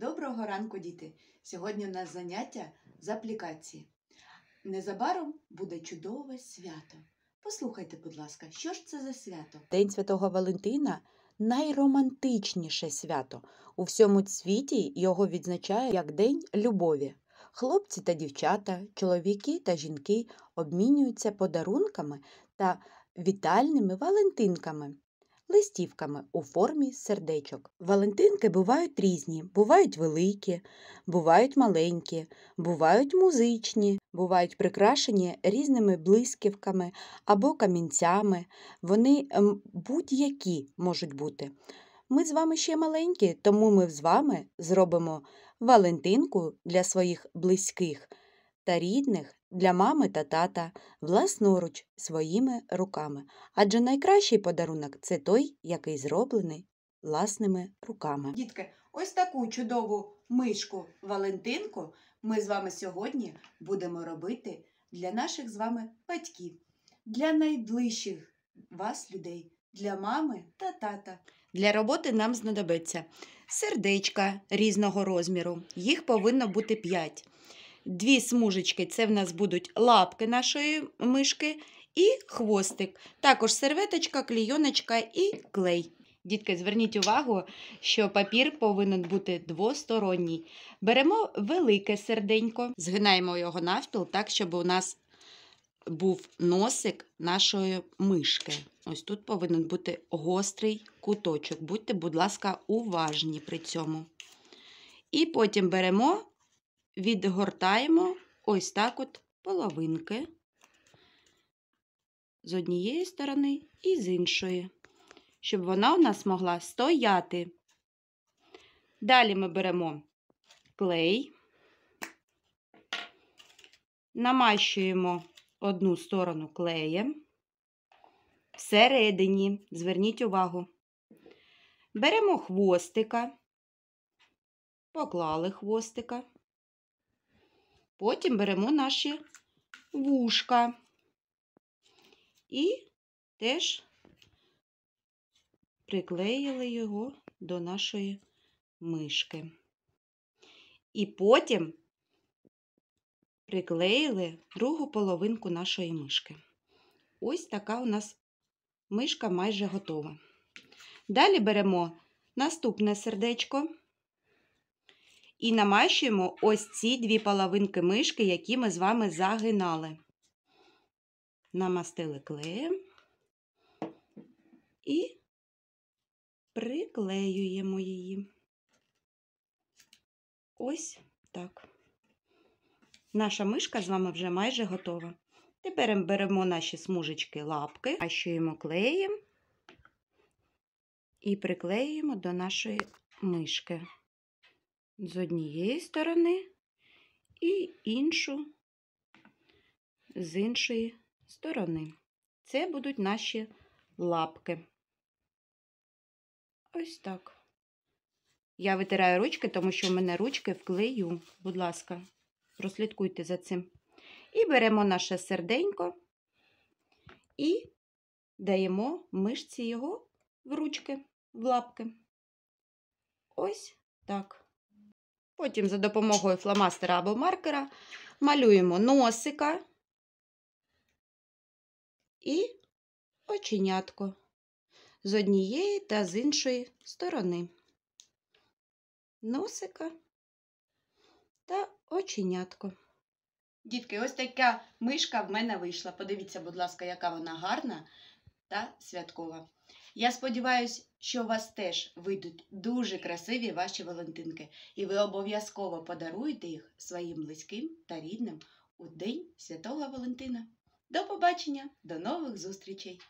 Доброго ранку, діти! Сьогодні у нас заняття з аплікації. Незабаром буде чудове свято. Послухайте, будь ласка, що ж це за свято? День Святого Валентина найромантичніше свято. У всьому світі його відзначає як День любові. Хлопці та дівчата, чоловіки та жінки обмінюються подарунками та вітальними валентинками листівками у формі сердечок. Валентинки бувають різні, бувають великі, бувають маленькі, бувають музичні, бувають прикрашені різними блисківками або камінцями. Вони ем, будь-які можуть бути. Ми з вами ще маленькі, тому ми з вами зробимо Валентинку для своїх близьких та рідних для мами та тата власноруч своїми руками, адже найкращий подарунок це той, який зроблений власними руками. Дітки, ось таку чудову мишку Валентинку ми з вами сьогодні будемо робити для наших з вами батьків, для найближчих вас людей, для мами та тата. Для роботи нам знадобиться сердечка різного розміру. Їх повинно бути п'ять. Дві смужечки це в нас будуть лапки нашої мишки і хвостик. Також серветочка, клійоночка і клей. Дітки, зверніть увагу, що папір повинен бути двосторонній. Беремо велике серденько, згинаємо його навпіл, так, щоб у нас був носик нашої мишки. Ось тут повинен бути гострий куточок. Будьте, будь ласка, уважні при цьому. І потім беремо відгортаємо ось так от половинки з однієї сторони і з іншої, щоб вона у нас могла стояти. Далі ми беремо клей, намащуємо одну сторону клеєм. Всередині, зверніть увагу, беремо хвостика, поклали хвостика, Потім беремо наші вушка і теж приклеїли його до нашої мишки. І потім приклеїли другу половинку нашої мишки. Ось така у нас мишка майже готова. Далі беремо наступне сердечко і намащуємо ось ці дві половинки мишки, які ми з вами загинали. Намастили клеєм і приклеюємо її. Ось так. Наша мишка з вами вже майже готова. Тепер беремо наші смужечки лапки, ащуємо клеєм і приклеюємо до нашої мишки з однієї сторони і іншу з іншої сторони. Це будуть наші лапки. Ось так. Я витираю ручки, тому що в мене ручки в клею. Будь ласка, прослідкуйте за цим. І беремо наше серденько і даємо мишці його в ручки, в лапки. Ось так. Потім за допомогою фломастера або маркера малюємо носика і оченятко з однієї та з іншої сторони. Носика та оченятко. Дітки, ось така мишка в мене вийшла. Подивіться, будь ласка, яка вона гарна та святкова. Я сподіваюся, що у вас теж вийдуть дуже красиві ваші Валентинки, і ви обов'язково подаруєте їх своїм близьким та рідним у День Святого Валентина. До побачення, до нових зустрічей!